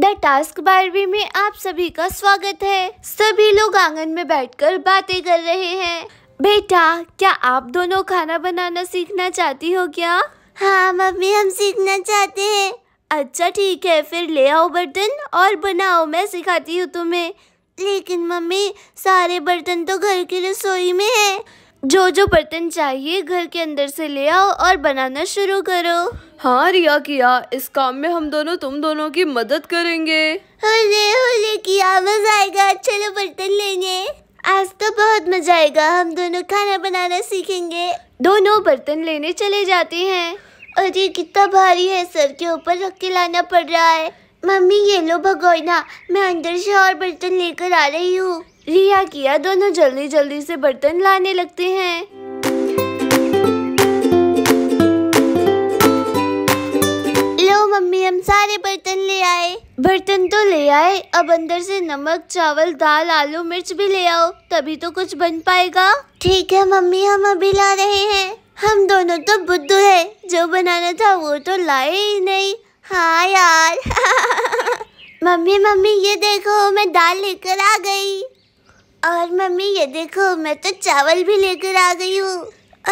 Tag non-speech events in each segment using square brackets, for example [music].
the task Barbie में आप सभी का स्वागत है सभी लोग आंगन में बैठकर बातें कर रहे हैं बेटा क्या आप दोनों खाना बनाना सीखना चाहती हो क्या हाँ मम्मी हम सीखना चाहते हैं अच्छा ठीक है फिर ले आओ बर्तन और बनाओ मैं सिखाती हूँ तुम्हें लेकिन मम्मी सारे बर्तन तो घर की रसोई में है जो जो बर्तन चाहिए घर के अंदर से ले आओ और बनाना शुरू करो हाँ रिया किया इस काम में हम दोनों तुम दोनों की मदद करेंगे हुले होले किया मजा आएगा चलो बर्तन लेंगे आज तो बहुत मजा आएगा हम दोनों खाना बनाना सीखेंगे दोनों बर्तन लेने चले जाते हैं अरे कितना भारी है सर के ऊपर रख के लाना पड़ रहा है मम्मी ये लो भगोना मैं अंदर से और बर्तन लेकर आ रही हूँ रिया किया दोनों जल्दी जल्दी से बर्तन लाने लगते हैं लो मम्मी हम सारे बर्तन ले आए बर्तन तो ले आए अब अंदर से नमक चावल दाल आलू मिर्च भी ले आओ तभी तो कुछ बन पाएगा ठीक है मम्मी हम अभी ला रहे हैं हम दोनों तो बुद्धू है जो बनाना था वो तो लाए ही नहीं हाँ यार [laughs] [laughs] मम्मी मम्मी ये देखो मैं दाल लेकर आ गई और मम्मी ये देखो मैं तो चावल भी लेकर आ गई हूँ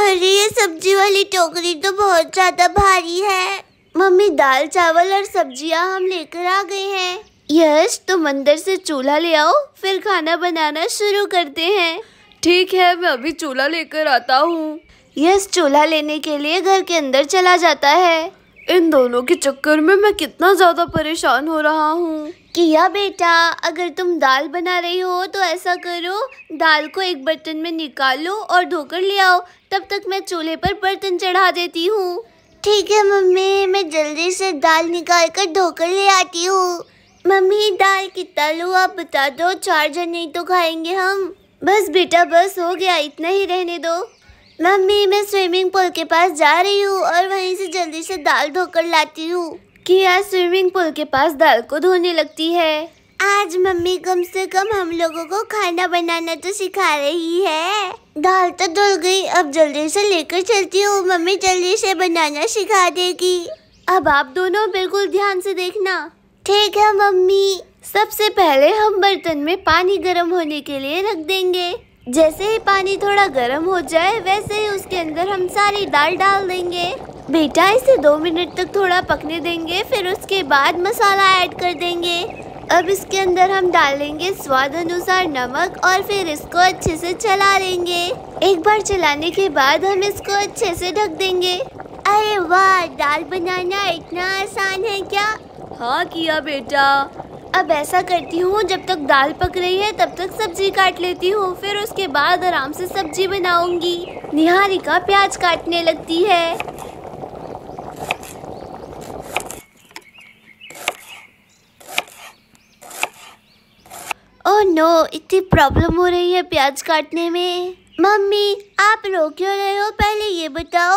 अरे ये सब्जी वाली टोकरी तो बहुत ज़्यादा भारी है मम्मी दाल चावल और सब्जियाँ हम लेकर आ गए हैं यश तुम तो अंदर से चूल्हा ले आओ फिर खाना बनाना शुरू करते हैं ठीक है मैं अभी चूल्हा लेकर आता हूँ यश चूल्हा लेने के लिए घर के अंदर चला जाता है इन दोनों के चक्कर में मैं कितना ज़्यादा परेशान हो रहा हूँ किया बेटा अगर तुम दाल बना रही हो तो ऐसा करो दाल को एक बर्तन में निकालो और धोकर ले आओ तब तक मैं चूल्हे पर बर्तन चढ़ा देती हूँ ठीक है मम्मी मैं जल्दी से दाल निकाल कर धोकर ले आती हूँ मम्मी दाल कितना लो आप बता दो चार जन नहीं तो खाएंगे हम बस बेटा बस हो गया इतना ही रहने दो मम्मी मैं स्विमिंग पूल के पास जा रही हूँ और वहीं से जल्दी से दाल धोकर लाती हूँ आज स्विमिंग पूल के पास दाल को धोने लगती है आज मम्मी कम से कम हम लोगों को खाना बनाना तो सिखा रही है दाल तो धुल गई अब जल्दी से लेकर चलती हूँ मम्मी जल्दी से बनाना सिखा देगी अब आप दोनों बिल्कुल ध्यान से देखना ठीक है मम्मी सबसे पहले हम बर्तन में पानी गर्म होने के लिए रख देंगे जैसे ही पानी थोड़ा गर्म हो जाए वैसे ही उसके अंदर हम सारी दाल डाल देंगे बेटा इसे दो मिनट तक थोड़ा पकने देंगे फिर उसके बाद मसाला ऐड कर देंगे अब इसके अंदर हम डालेंगे स्वाद अनुसार नमक और फिर इसको अच्छे से चला लेंगे एक बार चलाने के बाद हम इसको अच्छे से ढक देंगे अरे वाह दाल बनाना इतना आसान है क्या हाँ किया बेटा अब ऐसा करती हूँ जब तक दाल पक रही है तब तक सब्जी काट लेती हूँ फिर उसके बाद आराम से सब्जी बनाऊंगी निहारिका प्याज काटने लगती है नो इतनी प्रॉब्लम हो रही है प्याज काटने में मम्मी आप रो क्यों रहे हो पहले ये बताओ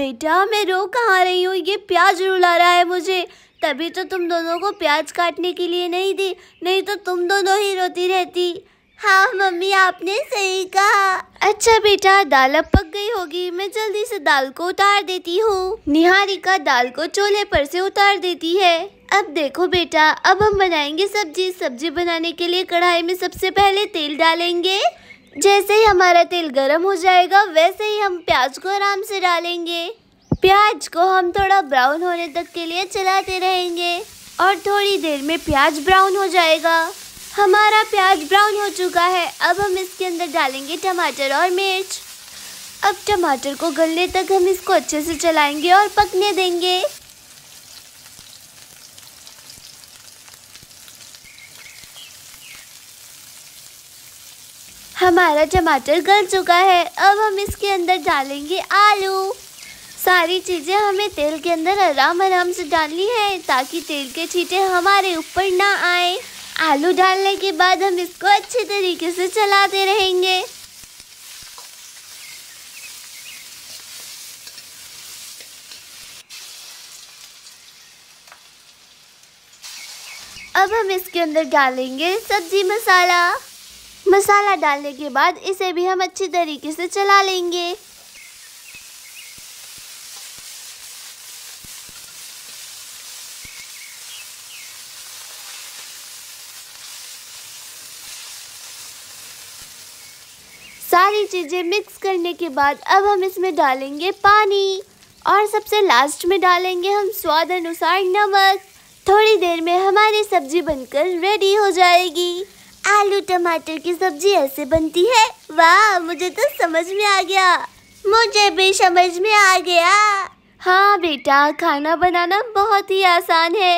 बेटा मैं रो कहाँ रही हूँ ये प्याज रुला रहा है मुझे तभी तो तुम दोनों को प्याज काटने के लिए नहीं दी नहीं तो तुम दोनों ही रोती रहती हाँ मम्मी आपने सही कहा अच्छा बेटा दाल अब पक गई होगी मैं जल्दी से दाल को उतार देती हूँ निहारिका दाल को चूल्हे पर से उतार देती है अब देखो बेटा अब हम बनाएंगे सब्जी सब्जी बनाने के लिए कढ़ाई में सबसे पहले तेल डालेंगे जैसे ही हमारा तेल गर्म हो जाएगा वैसे ही हम प्याज को आराम से डालेंगे प्याज को हम थोड़ा ब्राउन होने तक के लिए चलाते रहेंगे और थोड़ी देर में प्याज ब्राउन हो जाएगा हमारा प्याज ब्राउन हो चुका है अब हम इसके अंदर डालेंगे टमाटर और मिर्च अब टमाटर को गलने तक हम इसको अच्छे से चलाएंगे और पकने देंगे हमारा टमाटर गल चुका है अब हम इसके अंदर डालेंगे आलू सारी चीज़ें हमें तेल के अंदर आराम आराम से डालनी है ताकि तेल के छींटे हमारे ऊपर ना आए आलू डालने के बाद हम इसको अच्छे तरीके से चलाते रहेंगे अब हम इसके अंदर डालेंगे सब्जी मसाला मसाला डालने के बाद इसे भी हम अच्छी तरीके से चला लेंगे सारी चीज़ें मिक्स करने के बाद अब हम इसमें डालेंगे पानी और सबसे लास्ट में डालेंगे हम स्वाद अनुसार नमक थोड़ी देर में हमारी सब्जी बनकर रेडी हो जाएगी आलू टमाटर की सब्जी ऐसे बनती है वाह मुझे तो समझ में आ गया मुझे भी समझ में आ गया हाँ बेटा खाना बनाना बहुत ही आसान है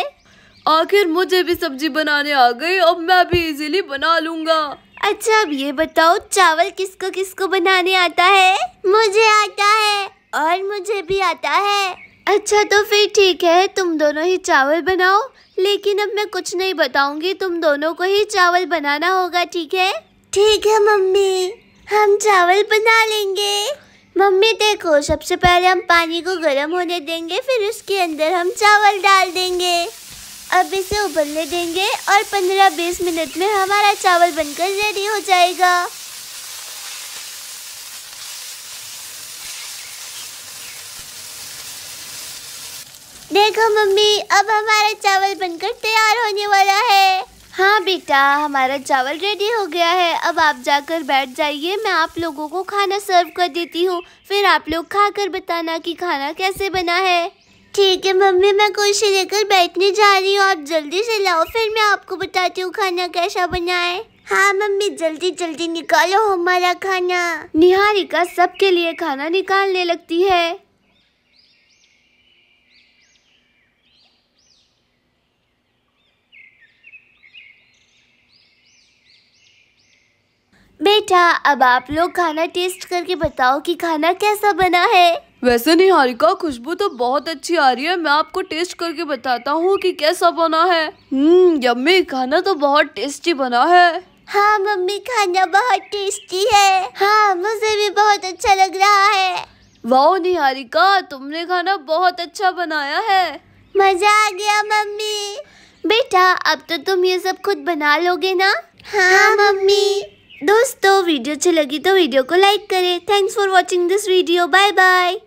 आखिर मुझे भी सब्जी बनाने आ गई अब मैं भी इजीली बना लूँगा अच्छा अब ये बताओ चावल किसको किसको बनाने आता है मुझे आता है और मुझे भी आता है अच्छा तो फिर ठीक है तुम दोनों ही चावल बनाओ लेकिन अब मैं कुछ नहीं बताऊंगी तुम दोनों को ही चावल बनाना होगा ठीक है ठीक है मम्मी हम चावल बना लेंगे मम्मी देखो सबसे पहले हम पानी को गर्म होने देंगे फिर उसके अंदर हम चावल डाल देंगे अब इसे उबलने देंगे और 15-20 मिनट में हमारा चावल बनकर रेडी हो जाएगा देखो मम्मी अब हमारा चावल बनकर तैयार होने वाला है हाँ बेटा हमारा चावल रेडी हो गया है अब आप जाकर बैठ जाइए मैं आप लोगों को खाना सर्व कर देती हूँ फिर आप लोग खाकर बताना कि खाना कैसे बना है ठीक है मम्मी मैं कुर्सी लेकर बैठने जा रही हूँ आप जल्दी से लाओ फिर मैं आपको बताती हूँ खाना कैसा बनाए हाँ मम्मी जल्दी जल्दी निकालो हमारा खाना निहारिका सबके लिए खाना निकालने लगती है बेटा अब आप लोग खाना टेस्ट करके बताओ कि खाना कैसा बना है वैसे निहारिका खुशबू तो बहुत अच्छी आ रही है मैं आपको टेस्ट करके बताता हूँ कि कैसा बना है हम्म, यम्मी खाना तो बहुत टेस्टी बना है हाँ मम्मी खाना बहुत टेस्टी है हाँ मुझे भी बहुत अच्छा लग रहा है वाह निहारिका तुमने खाना बहुत अच्छा बनाया है मजा आ गया मम्मी बेटा अब तो तुम ये सब खुद बना लोगे ना हाँ, हाँ मम्मी दोस्तों वीडियो अच्छी लगी तो वीडियो को लाइक करें thanks for watching this video bye bye